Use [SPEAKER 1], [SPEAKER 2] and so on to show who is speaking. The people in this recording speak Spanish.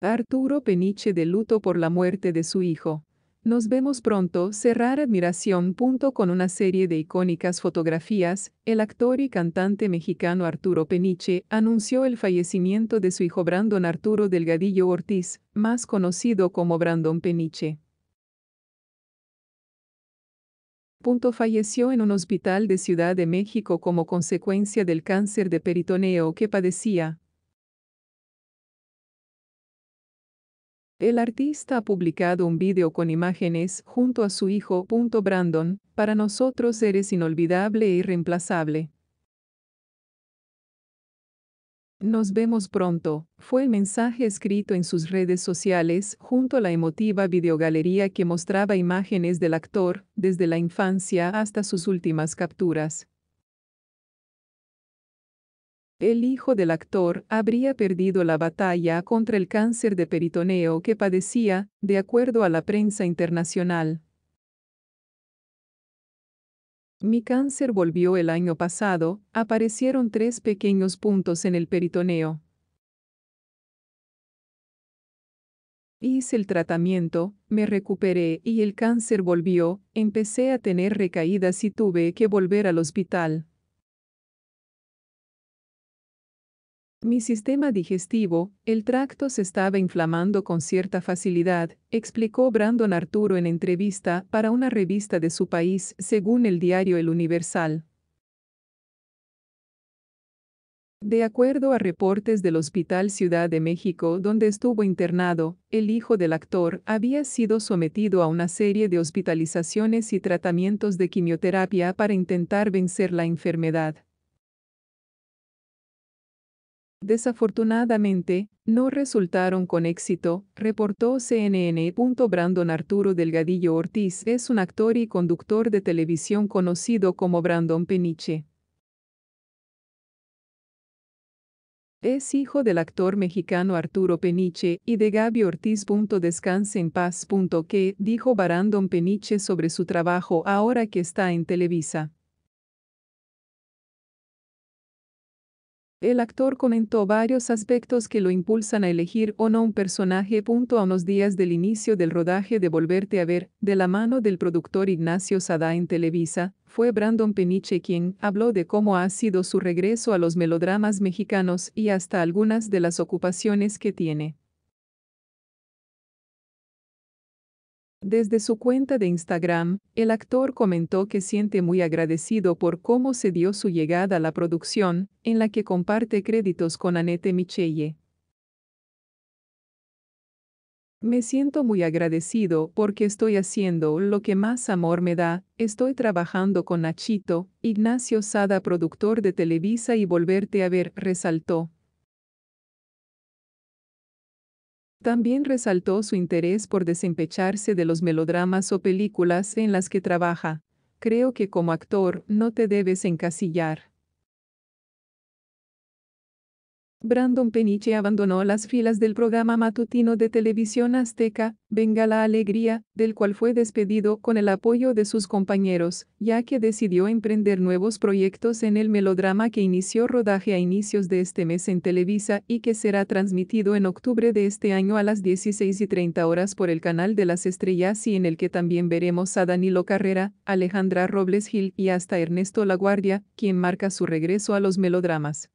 [SPEAKER 1] Arturo Peniche de luto por la muerte de su hijo. Nos vemos pronto. Cerrar admiración. Punto con una serie de icónicas fotografías, el actor y cantante mexicano Arturo Peniche anunció el fallecimiento de su hijo Brandon Arturo Delgadillo Ortiz, más conocido como Brandon Peniche. Punto falleció en un hospital de Ciudad de México como consecuencia del cáncer de peritoneo que padecía. El artista ha publicado un vídeo con imágenes junto a su hijo. Brandon, para nosotros eres inolvidable e irreemplazable. Nos vemos pronto, fue el mensaje escrito en sus redes sociales junto a la emotiva videogalería que mostraba imágenes del actor, desde la infancia hasta sus últimas capturas. El hijo del actor habría perdido la batalla contra el cáncer de peritoneo que padecía, de acuerdo a la prensa internacional. Mi cáncer volvió el año pasado, aparecieron tres pequeños puntos en el peritoneo. Hice el tratamiento, me recuperé y el cáncer volvió, empecé a tener recaídas y tuve que volver al hospital. Mi sistema digestivo, el tracto se estaba inflamando con cierta facilidad, explicó Brandon Arturo en entrevista para una revista de su país, según el diario El Universal. De acuerdo a reportes del Hospital Ciudad de México donde estuvo internado, el hijo del actor había sido sometido a una serie de hospitalizaciones y tratamientos de quimioterapia para intentar vencer la enfermedad. Desafortunadamente, no resultaron con éxito, reportó CNN. Brandon Arturo Delgadillo Ortiz es un actor y conductor de televisión conocido como Brandon Peniche. Es hijo del actor mexicano Arturo Peniche y de Gaby Ortiz. Descanse en paz. Que dijo Brandon Peniche sobre su trabajo ahora que está en Televisa. El actor comentó varios aspectos que lo impulsan a elegir o no un personaje. Punto a unos días del inicio del rodaje de Volverte a ver, de la mano del productor Ignacio Sada en Televisa, fue Brandon Peniche quien habló de cómo ha sido su regreso a los melodramas mexicanos y hasta algunas de las ocupaciones que tiene. Desde su cuenta de Instagram, el actor comentó que siente muy agradecido por cómo se dio su llegada a la producción, en la que comparte créditos con Anette Michelle. Me siento muy agradecido porque estoy haciendo lo que más amor me da, estoy trabajando con Nachito, Ignacio Sada productor de Televisa y volverte a ver, resaltó. También resaltó su interés por desempecharse de los melodramas o películas en las que trabaja. Creo que como actor no te debes encasillar. Brandon Peniche abandonó las filas del programa matutino de televisión azteca, Venga la Alegría, del cual fue despedido con el apoyo de sus compañeros, ya que decidió emprender nuevos proyectos en el melodrama que inició rodaje a inicios de este mes en Televisa y que será transmitido en octubre de este año a las 16 y 30 horas por el canal de las estrellas y en el que también veremos a Danilo Carrera, Alejandra Robles Gil y hasta Ernesto Laguardia, quien marca su regreso a los melodramas.